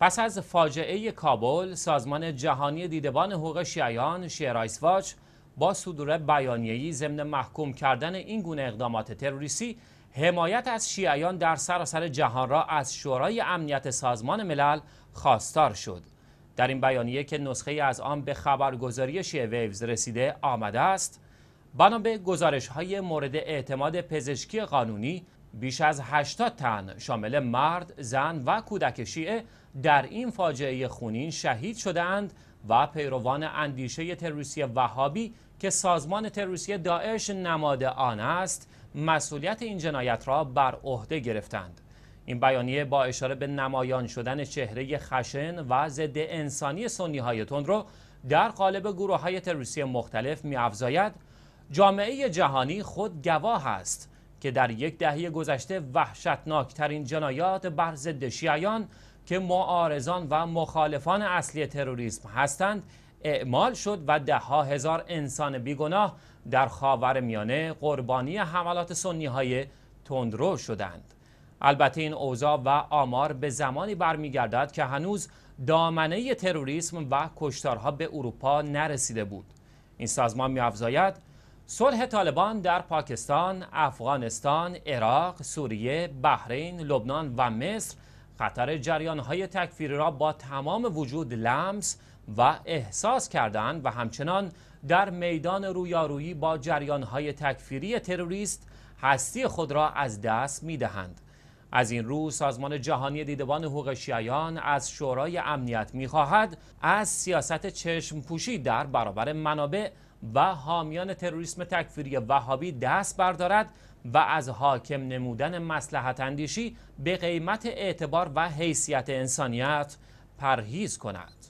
پس از فاجعه کابل سازمان جهانی دیدبان حقوق شیعیان شیرایس واچ با صدور بیانیه‌ای ضمن محکوم کردن این گونه اقدامات تروریستی حمایت از شیعیان در سراسر جهان را از شورای امنیت سازمان ملل خواستار شد در این بیانیه که نسخه از آن به خبرگزاری شیعه ویوز رسیده آمده است بنا به گزارش های مورد اعتماد پزشکی قانونی بیش از 80 تن شامل مرد، زن و کودک شیعه در این فاجعه خونین شهید شدند و پیروان اندیشه تروریستی وهابی که سازمان تروریستی داعش نماد آن است مسئولیت این جنایت را بر عهده گرفتند این بیانیه با اشاره به نمایان شدن چهره خشن و ضد انسانی سنی های تند را در قالب گروه های تروریستی مختلف می جامعه جهانی خود گواه است که در یک دهه گذشته وحشتناکترین جنایات بر ضد شیعیان که معارضان و مخالفان اصلی تروریسم هستند اعمال شد و ده ها هزار انسان بیگناه در خاور میانه قربانی حملات سنی های تندرو شدند البته این اوضاع و آمار به زمانی برمیگردد که هنوز دامنه تروریسم و کشتارها به اروپا نرسیده بود این سازمان میافزاید صلح طالبان در پاکستان، افغانستان، عراق، سوریه، بحرین، لبنان و مصر خطر جریانهای تکفیری را با تمام وجود لمس و احساس کردن و همچنان در میدان رویارویی با جریانهای تکفیری تروریست هستی خود را از دست می دهند. از این رو سازمان جهانی دیدبان حقوق از شورای امنیت می خواهد از سیاست چشم پوشی در برابر منابع و حامیان تروریسم تکفیری وهابی دست بردارد و از حاکم نمودن مسلحت اندیشی به قیمت اعتبار و حیثیت انسانیت پرهیز کند.